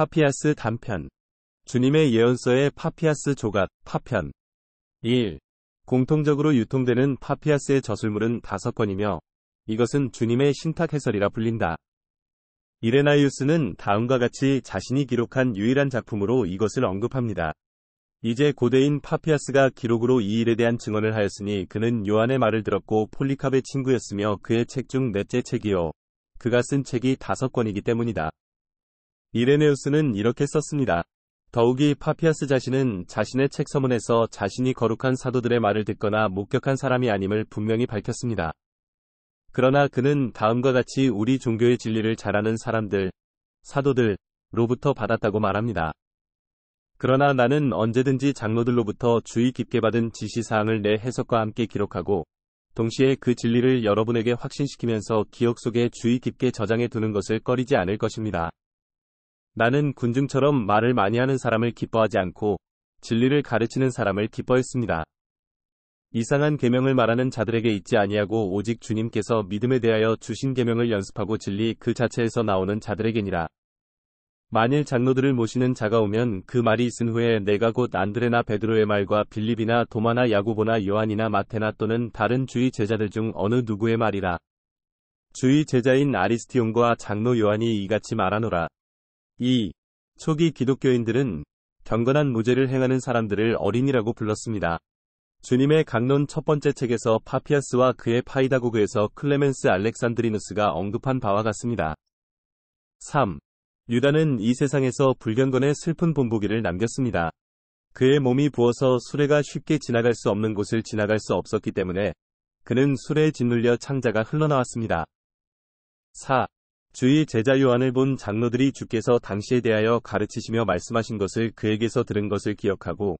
파피아스 단편 주님의 예언서의 파피아스 조각 파편 1. 공통적으로 유통되는 파피아스의 저술물은 다섯 권이며 이것은 주님의 신탁 해설이라 불린다. 이레나이우스는 다음과 같이 자신이 기록한 유일한 작품으로 이것을 언급합니다. 이제 고대인 파피아스가 기록으로 이 일에 대한 증언을 하였으니 그는 요한의 말을 들었고 폴리캅의 친구였으며 그의 책 중 넷째 책이요. 그가 쓴 책이 다섯 권이기 때문이다. 이레네우스는 이렇게 썼습니다. 더욱이 파피아스 자신은 자신의 책 서문에서 자신이 거룩한 사도들의 말을 듣거나 목격한 사람이 아님을 분명히 밝혔습니다. 그러나 그는 다음과 같이 우리 종교의 진리를 잘 아는 사람들, 사도들로부터 받았다고 말합니다. 그러나 나는 언제든지 장로들로부터 주의 깊게 받은 지시사항을 내 해석과 함께 기록하고, 동시에 그 진리를 여러분에게 확신시키면서 기억 속에 주의 깊게 저장해 두는 것을 꺼리지 않을 것입니다. 나는 군중처럼 말을 많이 하는 사람을 기뻐하지 않고 진리를 가르치는 사람을 기뻐했습니다. 이상한 계명을 말하는 자들에게 있지 아니하고 오직 주님께서 믿음에 대하여 주신 계명을 연습하고 진리 그 자체에서 나오는 자들에게니라. 만일 장로들을 모시는 자가 오면 그 말이 있은 후에 내가 곧 안드레나 베드로의 말과 빌립이나 도마나 야구보나 요한이나 마테나 또는 다른 주의 제자들 중 어느 누구의 말이라. 주의 제자인 아리스티온과 장로 요한이 이같이 말하노라. 2. 초기 기독교인들은 경건한 무죄를 행하는 사람들을 어린이라고 불렀습니다. 주님의 강론 첫 번째 책에서 파피아스와 그의 파이다고그에서 클레멘스 알렉산드리누스가 언급한 바와 같습니다. 3. 유다는 이 세상에서 불경건의 슬픈 본보기를 남겼습니다. 그의 몸이 부어서 수레가 쉽게 지나갈 수 없는 곳을 지나갈 수 없었기 때문에 그는 수레에 짓눌려 창자가 흘러나왔습니다. 4. 주의 제자 요한을 본 장로들이 주께서 당시에 대하여 가르치시며 말씀하신 것을 그에게서 들은 것을 기억하고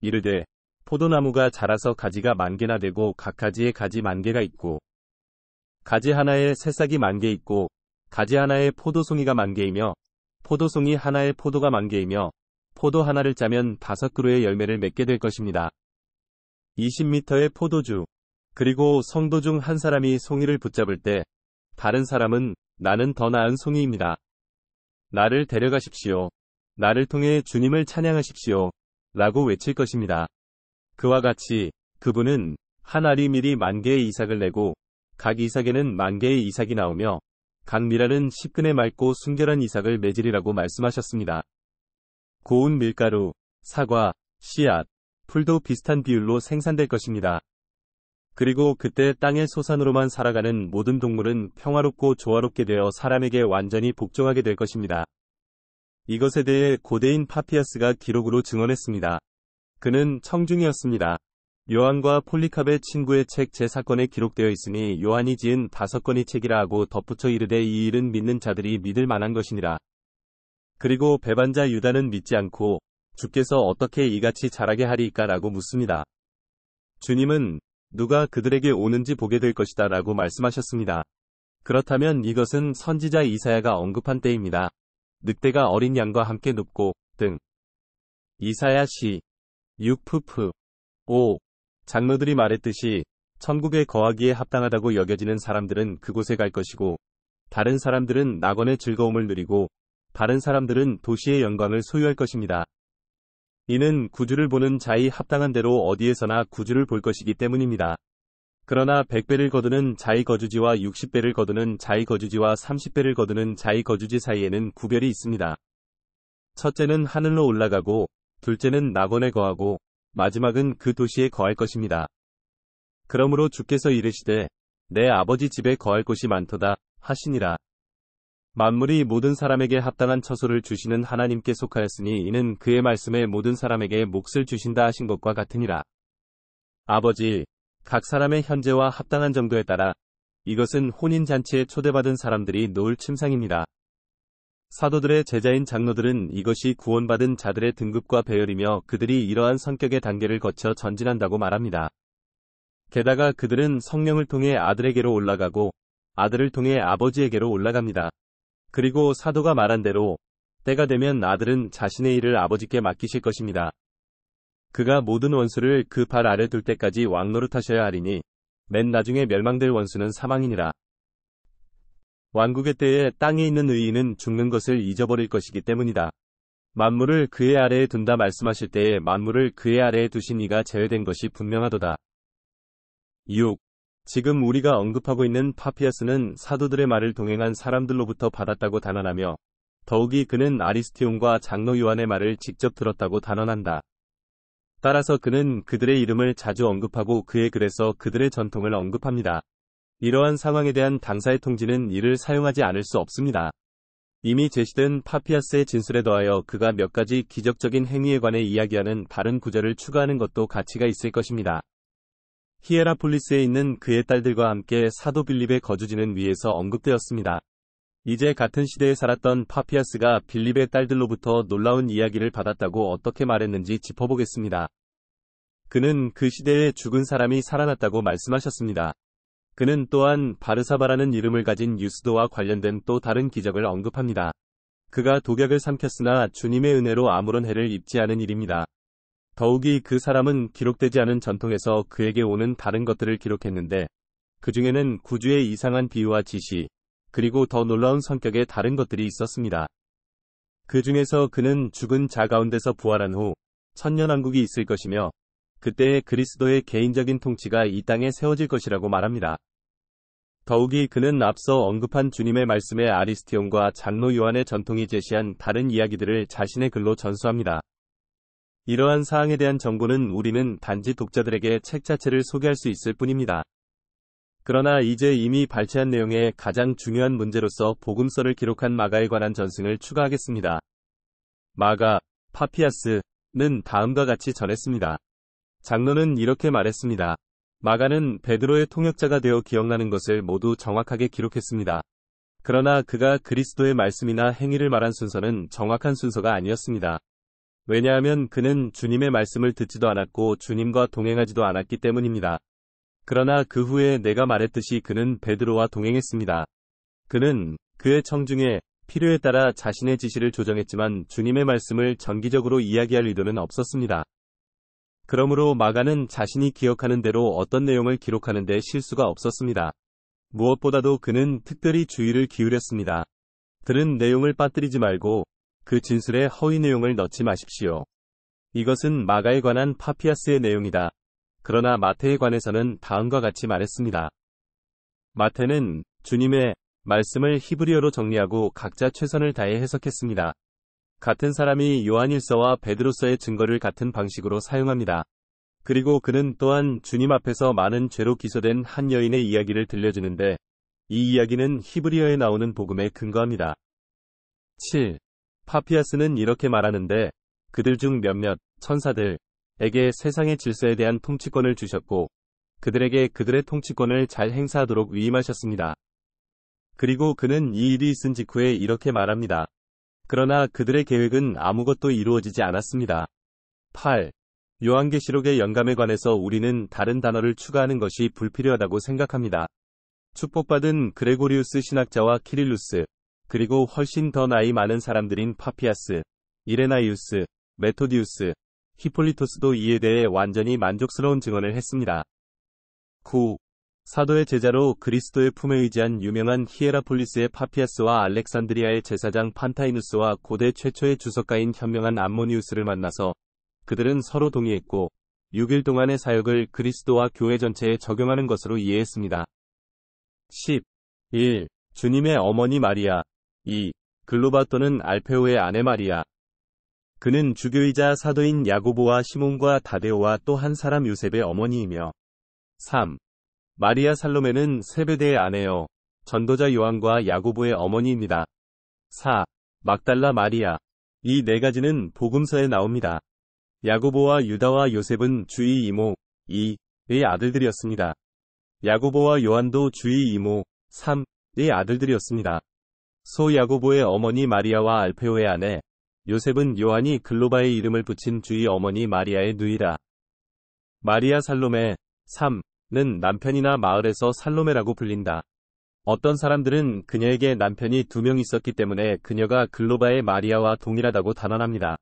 이르되 포도나무가 자라서 가지가 만 개나 되고 각 가지에 가지 만 개가 있고 가지 하나에 새싹이 만개 있고 가지 하나에 포도송이가 만 개이며 포도송이 하나에 포도가 만 개이며 포도 하나를 짜면 다섯 그루의 열매를 맺게 될 것입니다. 2 0미터의 포도주 그리고 성도 중 한 사람이 송이를 붙잡을 때 다른 사람은 나는 더 나은 송이입니다. 나를 데려가십시오. 나를 통해 주님을 찬양하십시오. 라고 외칠 것입니다. 그와 같이 그분은 한 알이 미리 만 개의 이삭을 내고 각 이삭에는 만 개의 이삭이 나오며 각 미랄은 십근의 맑고 순결한 이삭을 맺으리라고 말씀하셨습니다. 고운 밀가루, 사과, 씨앗, 풀도 비슷한 비율로 생산될 것입니다. 그리고 그때 땅의 소산으로만 살아가는 모든 동물은 평화롭고 조화롭게 되어 사람에게 완전히 복종하게 될 것입니다. 이것에 대해 고대인 파피아스가 기록으로 증언했습니다. 그는 청중이었습니다. 요한과 폴리캅의 친구의 책 제사건에 기록되어 있으니 요한이 지은 다섯 건의 책이라 하고 덧붙여 이르되 이 일은 믿는 자들이 믿을 만한 것이니라. 그리고 배반자 유다는 믿지 않고 주께서 어떻게 이같이 자라게 하리까라고 묻습니다. 주님은 누가 그들에게 오는지 보게 될 것이다 라고 말씀하셨습니다. 그렇다면 이것은 선지자 이사야가 언급한 때입니다. 늑대가 어린 양과 함께 눕고 등 이사야 시육푸프 오. 장로들이 말했듯이 천국에 거하기에 합당하다고 여겨지는 사람들은 그곳에 갈 것이고 다른 사람들은 낙원의 즐거움을 누리고 다른 사람들은 도시의 영광을 소유할 것입니다. 이는 구주를 보는 자의 합당한 대로 어디에서나 구주를 볼 것이기 때문입니다. 그러나 100배를 거두는 자의 거주지와 60배를 거두는 자의 거주지와 30배를 거두는 자의 거주지 사이에는 구별이 있습니다. 첫째는 하늘로 올라가고, 둘째는 낙원에 거하고, 마지막은 그 도시에 거할 것입니다. 그러므로 주께서 이르시되, 내 아버지 집에 거할 곳이 많도다 하시니라. 만물이 모든 사람에게 합당한 처소를 주시는 하나님께 속하였으니 이는 그의 말씀에 모든 사람에게 몫을 주신다 하신 것과 같으니라. 아버지, 각 사람의 현재와 합당한 정도에 따라 이것은 혼인잔치에 초대받은 사람들이 놓을 침상입니다. 사도들의 제자인 장로들은 이것이 구원받은 자들의 등급과 배열이며 그들이 이러한 성격의 단계를 거쳐 전진한다고 말합니다. 게다가 그들은 성령을 통해 아들에게로 올라가고 아들을 통해 아버지에게로 올라갑니다. 그리고 사도가 말한 대로 때가 되면 아들은 자신의 일을 아버지께 맡기실 것입니다. 그가 모든 원수를 그 발 아래 둘 때까지 왕노릇하셔야 하리니 맨 나중에 멸망될 원수는 사망이니라. 왕국의 때에 땅에 있는 의인은 죽는 것을 잊어버릴 것이기 때문이다. 만물을 그의 아래에 둔다 말씀하실 때에 만물을 그의 아래에 두신 이가 제외된 것이 분명하도다. 6. 지금 우리가 언급하고 있는 파피아스는 사도들의 말을 동행한 사람들로부터 받았다고 단언하며 더욱이 그는 아리스티온과 장로 요한의 말을 직접 들었다고 단언한다. 따라서 그는 그들의 이름을 자주 언급하고 그의 글에서 그들의 전통을 언급합니다. 이러한 상황에 대한 당사의 통지는 이를 사용하지 않을 수 없습니다. 이미 제시된 파피아스의 진술에 더하여 그가 몇 가지 기적적인 행위에 관해 이야기하는 다른 구절을 추가하는 것도 가치가 있을 것입니다. 히에라폴리스에 있는 그의 딸들과 함께 사도 빌립의 거주지는 위에서 언급되었습니다. 이제 같은 시대에 살았던 파피아스가 빌립의 딸들로부터 놀라운 이야기를 받았다고 어떻게 말했는지 짚어보겠습니다. 그는 그 시대에 죽은 사람이 살아났다고 말씀하셨습니다. 그는 또한 바르사바라는 이름을 가진 유스도와 관련된 또 다른 기적을 언급합니다. 그가 독약을 삼켰으나 주님의 은혜로 아무런 해를 입지 않은 일입니다. 더욱이 그 사람은 기록되지 않은 전통에서 그에게 오는 다른 것들을 기록했는데 그 중에는 구주의 이상한 비유와 지시, 그리고 더 놀라운 성격의 다른 것들이 있었습니다. 그 중에서 그는 죽은 자 가운데서 부활한 후 천년왕국이 있을 것이며 그때의 그리스도의 개인적인 통치가 이 땅에 세워질 것이라고 말합니다. 더욱이 그는 앞서 언급한 주님의 말씀에 아리스티온과 장로 요한의 전통이 제시한 다른 이야기들을 자신의 글로 전수합니다. 이러한 사항에 대한 정보는 우리는 단지 독자들에게 책 자체를 소개할 수 있을 뿐입니다. 그러나 이제 이미 발췌한 내용의 가장 중요한 문제로서 복음서를 기록한 마가에 관한 전승을 추가하겠습니다. 마가, 파피아스는 다음과 같이 전했습니다. 장로는 이렇게 말했습니다. 마가는 베드로의 통역자가 되어 기억나는 것을 모두 정확하게 기록했습니다. 그러나 그가 그리스도의 말씀이나 행위를 말한 순서는 정확한 순서가 아니었습니다. 왜냐하면 그는 주님의 말씀을 듣지도 않았고 주님과 동행하지도 않았기 때문입니다. 그러나 그 후에 내가 말했듯이 그는 베드로와 동행했습니다. 그는 그의 청중에 필요에 따라 자신의 지시를 조정했지만 주님의 말씀을 정기적으로 이야기할 의도는 없었습니다. 그러므로 마가는 자신이 기억하는 대로 어떤 내용을 기록하는 데 실수가 없었습니다. 무엇보다도 그는 특별히 주의를 기울였습니다. 들은 내용을 빠뜨리지 말고 그 진술에 허위 내용을 넣지 마십시오. 이것은 마가에 관한 파피아스의 내용이다. 그러나 마태에 관해서는 다음과 같이 말했습니다. 마태는 주님의 말씀을 히브리어로 정리하고 각자 최선을 다해 해석했습니다. 같은 사람이 요한일서와 베드로서의 증거를 같은 방식으로 사용합니다. 그리고 그는 또한 주님 앞에서 많은 죄로 기소된 한 여인의 이야기를 들려주는데 이 이야기는 히브리어에 나오는 복음에 근거합니다. 7. 파피아스는 이렇게 말하는데 그들 중 몇몇 천사들에게 세상의 질서에 대한 통치권을 주셨고 그들에게 그들의 통치권을 잘 행사하도록 위임하셨습니다. 그리고 그는 이 일이 있은 직후에 이렇게 말합니다. 그러나 그들의 계획은 아무것도 이루어지지 않았습니다. 8. 요한계시록의 영감에 관해서 우리는 다른 단어를 추가하는 것이 불필요하다고 생각합니다. 축복받은 그레고리우스 신학자와 키릴루스, 그리고 훨씬 더 나이 많은 사람들인 파피아스, 이레나이우스, 메토디우스, 히폴리토스도 이에 대해 완전히 만족스러운 증언을 했습니다. 9. 사도의 제자로 그리스도의 품에 의지한 유명한 히에라폴리스의 파피아스와 알렉산드리아의 제사장 판타이누스와 고대 최초의 주석가인 현명한 암모니우스를 만나서 그들은 서로 동의했고 6일 동안의 사역을 그리스도와 교회 전체에 적용하는 것으로 이해했습니다. 10. 1. 주님의 어머니 마리아, 2. 글로바또는 알페오의 아내 마리아. 그는 주교이자 사도인 야고보와 시몬과 다데오와 또 한 사람 요셉의 어머니이며. 3. 마리아 살로메는 세베대의 아내요. 전도자 요한과 야고보의 어머니입니다. 4. 막달라 마리아. 이 네 가지는 복음서에 나옵니다. 야고보와 유다와 요셉은 주의 이모, 2의 아들들이었습니다. 야고보와 요한도 주의 이모, 3의 아들들이었습니다. 소 야고보의 어머니 마리아와 알페오의 아내 요셉은 요한이 글로바의 이름을 붙인 주의 어머니 마리아의 누이라. 마리아 살로메 3는 남편이나 마을에서 살로메라고 불린다. 어떤 사람들은 그녀에게 남편이 두 명 있었기 때문에 그녀가 글로바의 마리아와 동일하다고 단언합니다.